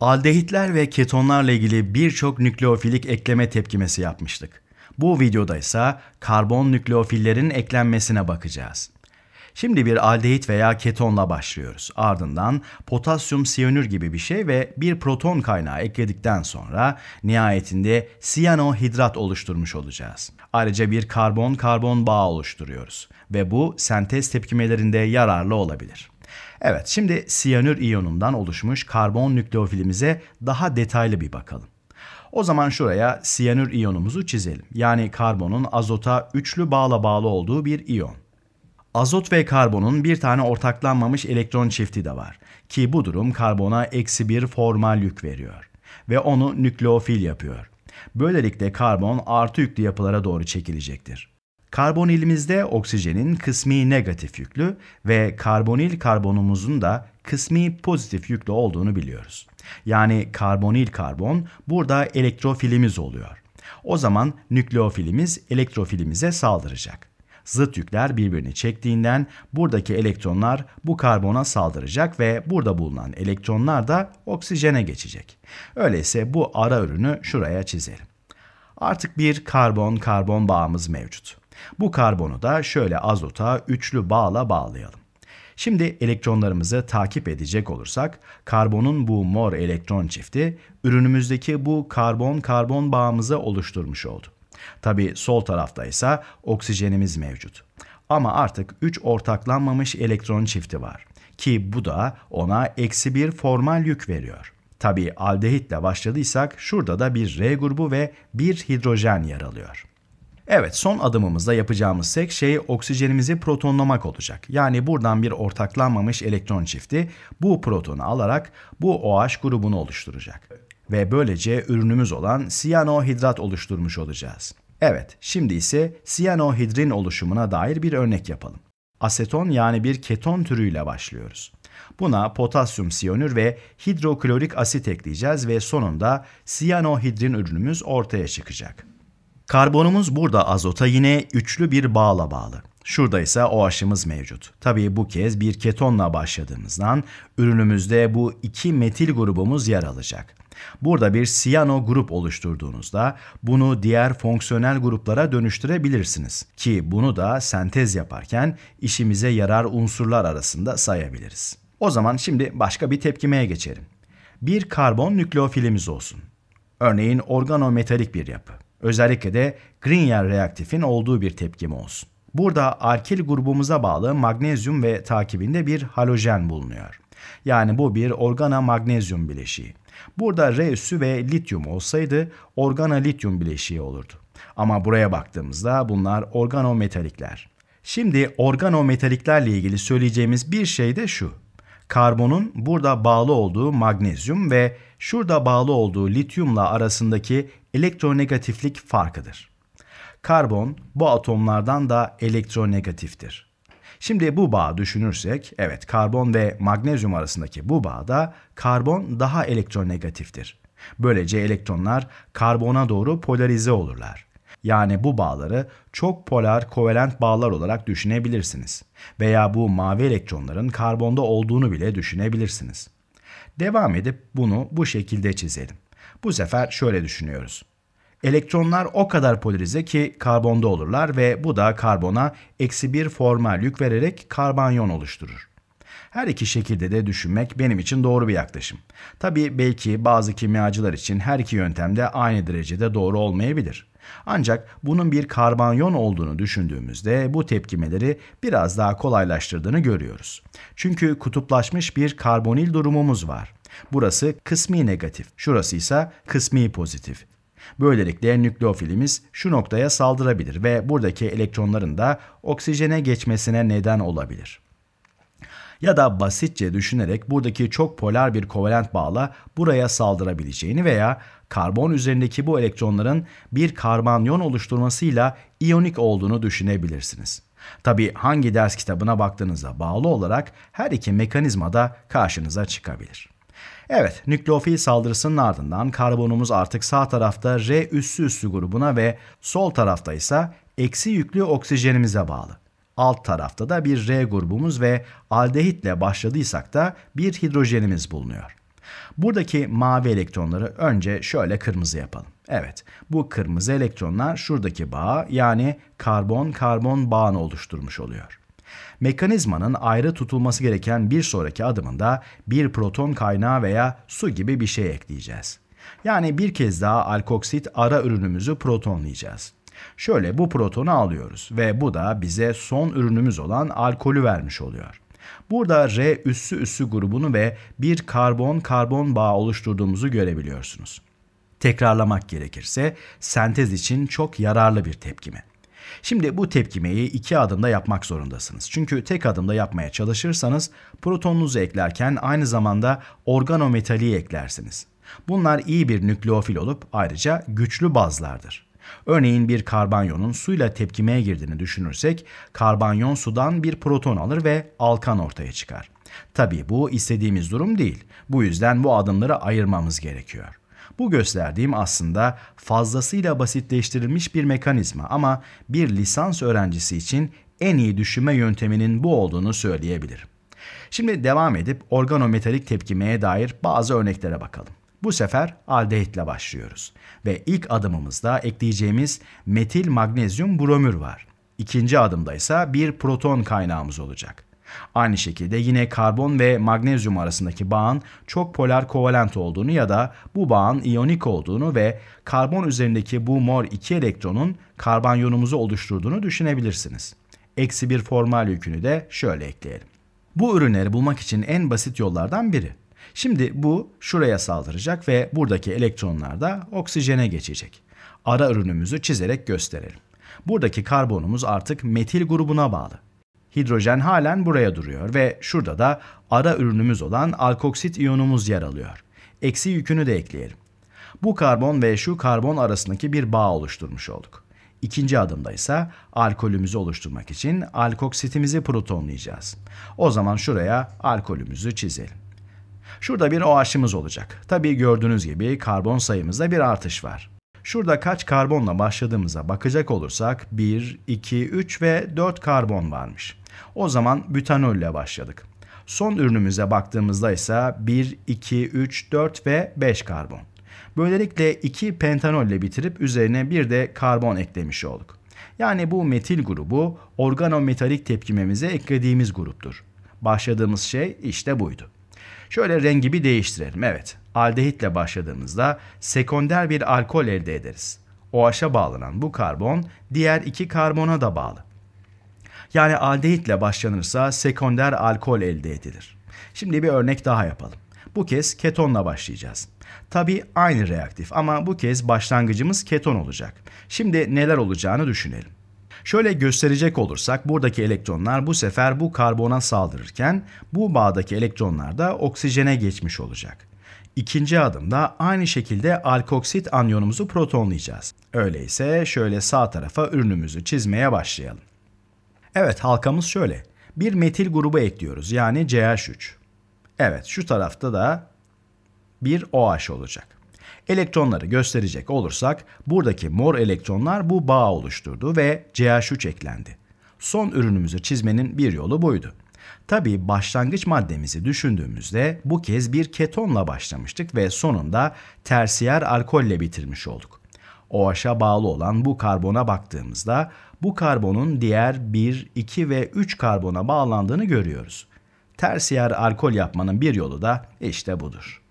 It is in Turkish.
Aldehitler ve ketonlarla ilgili birçok nükleofilik ekleme tepkimesi yapmıştık. Bu videoda ise karbon nükleofillerin eklenmesine bakacağız. Şimdi bir aldehit veya ketonla başlıyoruz. Ardından potasyum siyanür gibi bir şey ve bir proton kaynağı ekledikten sonra nihayetinde siyanohidrat oluşturmuş olacağız. Ayrıca bir karbon-karbon bağ oluşturuyoruz ve bu sentez tepkimelerinde yararlı olabilir. Evet şimdi siyanür iyonundan oluşmuş karbon nükleofilimize daha detaylı bir bakalım. O zaman şuraya siyanür iyonumuzu çizelim. Yani karbonun azota üçlü bağla bağlı olduğu bir iyon. Azot ve karbonun bir tane ortaklanmamış elektron çifti de var. Ki bu durum karbona eksi bir formal yük veriyor. Ve onu nükleofil yapıyor. Böylelikle karbon artı yüklü yapılara doğru çekilecektir. Karbonilimizde oksijenin kısmi negatif yüklü ve karbonil karbonumuzun da kısmi pozitif yüklü olduğunu biliyoruz. Yani karbonil karbon burada elektrofilimiz oluyor. O zaman nükleofilimiz elektrofilimize saldıracak. Zıt yükler birbirini çektiğinden buradaki elektronlar bu karbona saldıracak ve burada bulunan elektronlar da oksijene geçecek. Öyleyse bu ara ürünü şuraya çizelim. Artık bir karbon-karbon bağımız mevcut. Bu karbonu da şöyle azota üçlü bağla bağlayalım. Şimdi elektronlarımızı takip edecek olursak karbonun bu mor elektron çifti ürünümüzdeki bu karbon-karbon bağımızı oluşturmuş oldu. Tabi sol tarafta ise oksijenimiz mevcut. Ama artık 3 ortaklanmamış elektron çifti var ki bu da ona eksi bir formal yük veriyor. Tabi aldehitle başladıysak şurada da bir R grubu ve bir hidrojen yer alıyor. Evet son adımımızda yapacağımız tek şey oksijenimizi protonlamak olacak. Yani buradan bir ortaklanmamış elektron çifti bu protonu alarak bu OH grubunu oluşturacak. Ve böylece ürünümüz olan siyanohidrat oluşturmuş olacağız. Evet şimdi ise siyanohidrin oluşumuna dair bir örnek yapalım. Aseton yani bir keton türüyle başlıyoruz. Buna potasyum siyonür ve hidroklorik asit ekleyeceğiz ve sonunda siyanohidrin ürünümüz ortaya çıkacak. Karbonumuz burada azota yine üçlü bir bağla bağlı. Şurada ise OH'ımız mevcut. Tabii bu kez bir ketonla başladığımızdan ürünümüzde bu iki metil grubumuz yer alacak. Burada bir siyano grup oluşturduğunuzda bunu diğer fonksiyonel gruplara dönüştürebilirsiniz ki bunu da sentez yaparken işimize yarar unsurlar arasında sayabiliriz. O zaman şimdi başka bir tepkimeye geçelim. Bir karbon nükleofilimiz olsun. Örneğin organometalik bir yapı. Özellikle de Grignard reaktifin olduğu bir tepkime olsun. Burada alkil grubumuza bağlı magnezyum ve takibinde bir halojen bulunuyor. Yani bu bir organa magnezyum bileşiği. Burada R üssü ve lityum olsaydı organa lityum bileşiği olurdu. Ama buraya baktığımızda bunlar organometalikler. Şimdi organometaliklerle ilgili söyleyeceğimiz bir şey de şu. Karbonun burada bağlı olduğu magnezyum ve şurada bağlı olduğu lityumla arasındaki elektronegatiflik farkıdır. Karbon bu atomlardan da elektronegatiftir. Şimdi bu bağı düşünürsek, evet karbon ve magnezyum arasındaki bu bağda karbon daha elektronegatiftir. Böylece elektronlar karbona doğru polarize olurlar. Yani bu bağları çok polar kovalent bağlar olarak düşünebilirsiniz. Veya bu mavi elektronların karbonda olduğunu bile düşünebilirsiniz. Devam edip bunu bu şekilde çizelim. Bu sefer şöyle düşünüyoruz. Elektronlar o kadar polarize ki karbonda olurlar ve bu da karbona eksi bir formal yük vererek karbanyon oluşturur. Her iki şekilde de düşünmek benim için doğru bir yaklaşım. Tabi belki bazı kimyacılar için her iki yöntem de aynı derecede doğru olmayabilir. Ancak bunun bir karbanyon olduğunu düşündüğümüzde bu tepkimeleri biraz daha kolaylaştırdığını görüyoruz. Çünkü kutuplaşmış bir karbonil durumumuz var. Burası kısmi negatif, şurası ise kısmi pozitif. Böylelikle nükleofilimiz şu noktaya saldırabilir ve buradaki elektronların da oksijene geçmesine neden olabilir. Ya da basitçe düşünerek buradaki çok polar bir kovalent bağla buraya saldırabileceğini veya karbon üzerindeki bu elektronların bir karbonyon oluşturmasıyla iyonik olduğunu düşünebilirsiniz. Tabi hangi ders kitabına baktığınıza bağlı olarak her iki mekanizma da karşınıza çıkabilir. Evet, nükleofil saldırısının ardından karbonumuz artık sağ tarafta R üssü üssü grubuna ve sol tarafta ise eksi yüklü oksijenimize bağlı. Alt tarafta da bir R grubumuz ve aldehitle başladıysak da bir hidrojenimiz bulunuyor. Buradaki mavi elektronları önce şöyle kırmızı yapalım. Evet, bu kırmızı elektronlar şuradaki bağı yani karbon-karbon bağını oluşturmuş oluyor. Mekanizmanın ayrı tutulması gereken bir sonraki adımında bir proton kaynağı veya su gibi bir şey ekleyeceğiz. Yani bir kez daha alkoksit ara ürünümüzü protonlayacağız. Şöyle bu protonu alıyoruz ve bu da bize son ürünümüz olan alkolü vermiş oluyor. Burada R üssü üssü grubunu ve bir karbon karbon bağı oluşturduğumuzu görebiliyorsunuz. Tekrarlamak gerekirse sentez için çok yararlı bir tepkime. Şimdi bu tepkimeyi iki adımda yapmak zorundasınız. Çünkü tek adımda yapmaya çalışırsanız protonunuzu eklerken aynı zamanda organometali eklersiniz. Bunlar iyi bir nükleofil olup ayrıca güçlü bazlardır. Örneğin bir karbanyonun suyla tepkimeye girdiğini düşünürsek karbanyon sudan bir proton alır ve alkan ortaya çıkar. Tabii bu istediğimiz durum değil. Bu yüzden bu adımları ayırmamız gerekiyor. Bu gösterdiğim aslında fazlasıyla basitleştirilmiş bir mekanizma ama bir lisans öğrencisi için en iyi düşünme yönteminin bu olduğunu söyleyebilirim. Şimdi devam edip organometalik tepkimeye dair bazı örneklere bakalım. Bu sefer aldehitle başlıyoruz ve ilk adımımızda ekleyeceğimiz metil magnezyum bromür var. İkinci adımda ise bir proton kaynağımız olacak. Aynı şekilde yine karbon ve magnezyum arasındaki bağın çok polar kovalent olduğunu ya da bu bağın iyonik olduğunu ve karbon üzerindeki bu mor iki elektronun karbon karbanyonumuzu oluşturduğunu düşünebilirsiniz. Eksi bir formal yükünü de şöyle ekleyelim. Bu ürünleri bulmak için en basit yollardan biri. Şimdi bu şuraya saldıracak ve buradaki elektronlar da oksijene geçecek. Ara ürünümüzü çizerek gösterelim. Buradaki karbonumuz artık metil grubuna bağlı hidrojen halen buraya duruyor ve şurada da ara ürünümüz olan alkoksit iyonumuz yer alıyor. Eksi yükünü de ekleyelim. Bu karbon ve şu karbon arasındaki bir bağ oluşturmuş olduk. İkinci adımda ise alkolümüzü oluşturmak için alkoksitimizi protonlayacağız. O zaman şuraya alkolümüzü çizelim. Şurada bir OH'ımız olacak. Tabii gördüğünüz gibi karbon sayımızda bir artış var. Şurada kaç karbonla başladığımıza bakacak olursak 1, 2, 3 ve 4 karbon varmış. O zaman butanol ile başladık. Son ürünümüze baktığımızda ise 1, 2, 3, 4 ve 5 karbon. Böylelikle 2 pentanol ile bitirip üzerine bir de karbon eklemiş olduk. Yani bu metil grubu organometalik tepkimemize eklediğimiz gruptur. Başladığımız şey işte buydu. Şöyle rengi bir değiştirelim. Evet, aldehitle başladığımızda sekonder bir alkol elde ederiz. OH'a bağlanan bu karbon diğer iki karbona da bağlı. Yani aldehitle başlanırsa sekonder alkol elde edilir. Şimdi bir örnek daha yapalım. Bu kez ketonla başlayacağız. Tabi aynı reaktif ama bu kez başlangıcımız keton olacak. Şimdi neler olacağını düşünelim. Şöyle gösterecek olursak buradaki elektronlar bu sefer bu karbona saldırırken bu bağdaki elektronlar da oksijene geçmiş olacak. İkinci adımda aynı şekilde alkoksit anyonumuzu protonlayacağız. Öyleyse şöyle sağ tarafa ürünümüzü çizmeye başlayalım. Evet halkamız şöyle. Bir metil grubu ekliyoruz yani CH3. Evet şu tarafta da bir OH olacak. Elektronları gösterecek olursak buradaki mor elektronlar bu bağ oluşturdu ve CH3 eklendi. Son ürünümüzü çizmenin bir yolu buydu. Tabi başlangıç maddemizi düşündüğümüzde bu kez bir ketonla başlamıştık ve sonunda tersiyer alkolle bitirmiş olduk. OH'a bağlı olan bu karbona baktığımızda bu karbonun diğer 1, 2 ve 3 karbona bağlandığını görüyoruz. Tersiyer alkol yapmanın bir yolu da işte budur.